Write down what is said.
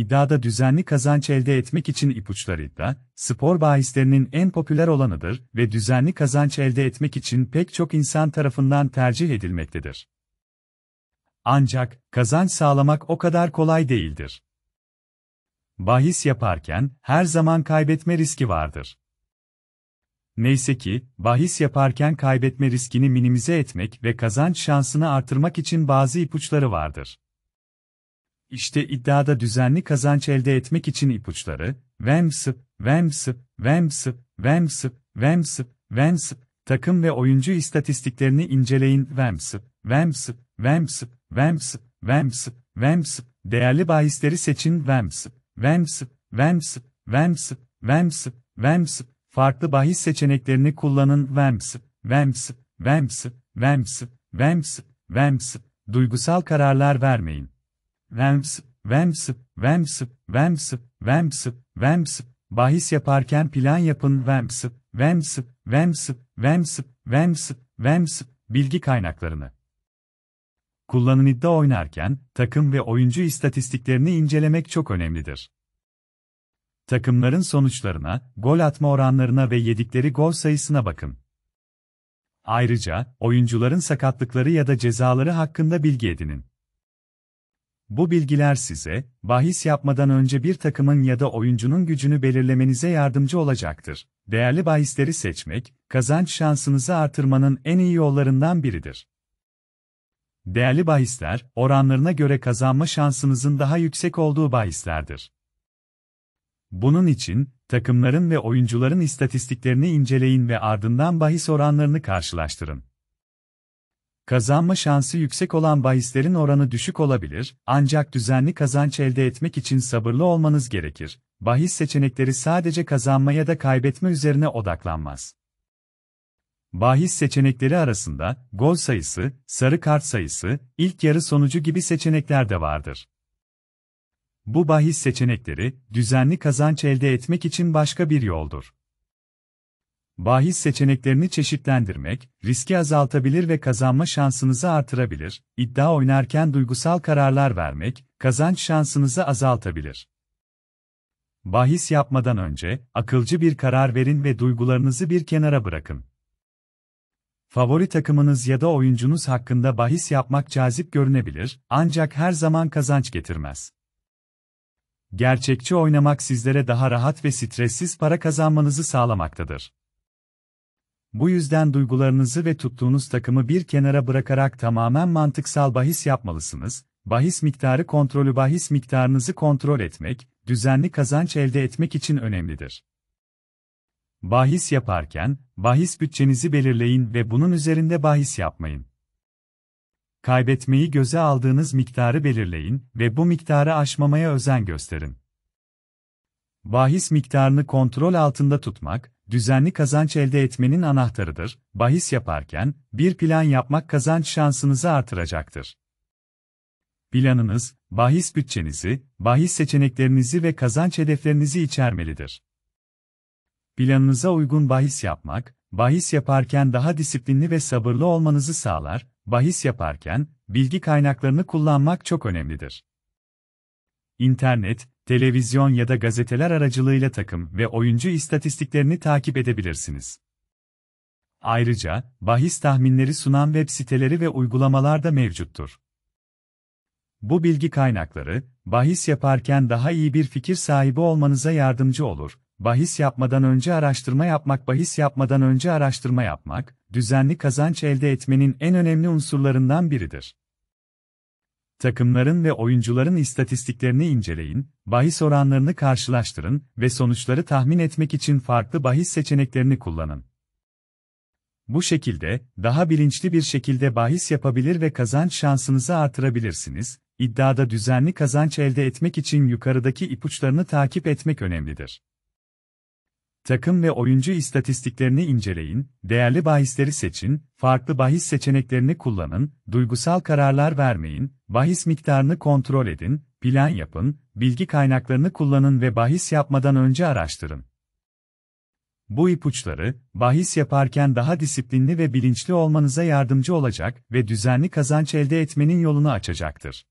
İddiada düzenli kazanç elde etmek için ipuçları iddia, spor bahislerinin en popüler olanıdır ve düzenli kazanç elde etmek için pek çok insan tarafından tercih edilmektedir. Ancak, kazanç sağlamak o kadar kolay değildir. Bahis yaparken, her zaman kaybetme riski vardır. Neyse ki, bahis yaparken kaybetme riskini minimize etmek ve kazanç şansını artırmak için bazı ipuçları vardır. İşte iddiada düzenli kazanç elde etmek için ipuçları, Wemsip, Wemsip, Wemsip, Wemsip, Wemsip, Wemsip, takım ve oyuncu istatistiklerini inceleyin Wemsip, Wemsip, Wemsip, Wemsip, Wemsip, Wemsip, değerli bahisleri seçin Wemsip, Wemsip, Wemsip, Wemsip, Wemsip, Wemsip, farklı bahis seçeneklerini kullanın Wemsip, Wemsip, Wemsip, Wemsip, Wemsip, Wemsip, duygusal kararlar vermeyin. Vems, vems, vems, vems, vems, vems, bahis yaparken plan yapın vems, vems, vems, vems, vems, vems, bilgi kaynaklarını. Kullanın iddia oynarken, takım ve oyuncu istatistiklerini incelemek çok önemlidir. Takımların sonuçlarına, gol atma oranlarına ve yedikleri gol sayısına bakın. Ayrıca, oyuncuların sakatlıkları ya da cezaları hakkında bilgi edinin. Bu bilgiler size, bahis yapmadan önce bir takımın ya da oyuncunun gücünü belirlemenize yardımcı olacaktır. Değerli bahisleri seçmek, kazanç şansınızı artırmanın en iyi yollarından biridir. Değerli bahisler, oranlarına göre kazanma şansınızın daha yüksek olduğu bahislerdir. Bunun için, takımların ve oyuncuların istatistiklerini inceleyin ve ardından bahis oranlarını karşılaştırın. Kazanma şansı yüksek olan bahislerin oranı düşük olabilir, ancak düzenli kazanç elde etmek için sabırlı olmanız gerekir. Bahis seçenekleri sadece kazanma ya da kaybetme üzerine odaklanmaz. Bahis seçenekleri arasında gol sayısı, sarı kart sayısı, ilk yarı sonucu gibi seçenekler de vardır. Bu bahis seçenekleri düzenli kazanç elde etmek için başka bir yoldur. Bahis seçeneklerini çeşitlendirmek, riski azaltabilir ve kazanma şansınızı artırabilir, iddia oynarken duygusal kararlar vermek, kazanç şansınızı azaltabilir. Bahis yapmadan önce, akılcı bir karar verin ve duygularınızı bir kenara bırakın. Favori takımınız ya da oyuncunuz hakkında bahis yapmak cazip görünebilir, ancak her zaman kazanç getirmez. Gerçekçi oynamak sizlere daha rahat ve stressiz para kazanmanızı sağlamaktadır. Bu yüzden duygularınızı ve tuttuğunuz takımı bir kenara bırakarak tamamen mantıksal bahis yapmalısınız. Bahis miktarı kontrolü bahis miktarınızı kontrol etmek, düzenli kazanç elde etmek için önemlidir. Bahis yaparken, bahis bütçenizi belirleyin ve bunun üzerinde bahis yapmayın. Kaybetmeyi göze aldığınız miktarı belirleyin ve bu miktarı aşmamaya özen gösterin. Bahis miktarını kontrol altında tutmak, düzenli kazanç elde etmenin anahtarıdır. Bahis yaparken, bir plan yapmak kazanç şansınızı artıracaktır. Planınız, bahis bütçenizi, bahis seçeneklerinizi ve kazanç hedeflerinizi içermelidir. Planınıza uygun bahis yapmak, bahis yaparken daha disiplinli ve sabırlı olmanızı sağlar, bahis yaparken, bilgi kaynaklarını kullanmak çok önemlidir. İnternet, televizyon ya da gazeteler aracılığıyla takım ve oyuncu istatistiklerini takip edebilirsiniz. Ayrıca, bahis tahminleri sunan web siteleri ve uygulamalar da mevcuttur. Bu bilgi kaynakları, bahis yaparken daha iyi bir fikir sahibi olmanıza yardımcı olur. Bahis yapmadan önce araştırma yapmak, bahis yapmadan önce araştırma yapmak, düzenli kazanç elde etmenin en önemli unsurlarından biridir takımların ve oyuncuların istatistiklerini inceleyin, bahis oranlarını karşılaştırın ve sonuçları tahmin etmek için farklı bahis seçeneklerini kullanın. Bu şekilde, daha bilinçli bir şekilde bahis yapabilir ve kazanç şansınızı artırabilirsiniz. İddiada düzenli kazanç elde etmek için yukarıdaki ipuçlarını takip etmek önemlidir takım ve oyuncu istatistiklerini inceleyin, değerli bahisleri seçin, farklı bahis seçeneklerini kullanın, duygusal kararlar vermeyin, bahis miktarını kontrol edin, plan yapın, bilgi kaynaklarını kullanın ve bahis yapmadan önce araştırın. Bu ipuçları, bahis yaparken daha disiplinli ve bilinçli olmanıza yardımcı olacak ve düzenli kazanç elde etmenin yolunu açacaktır.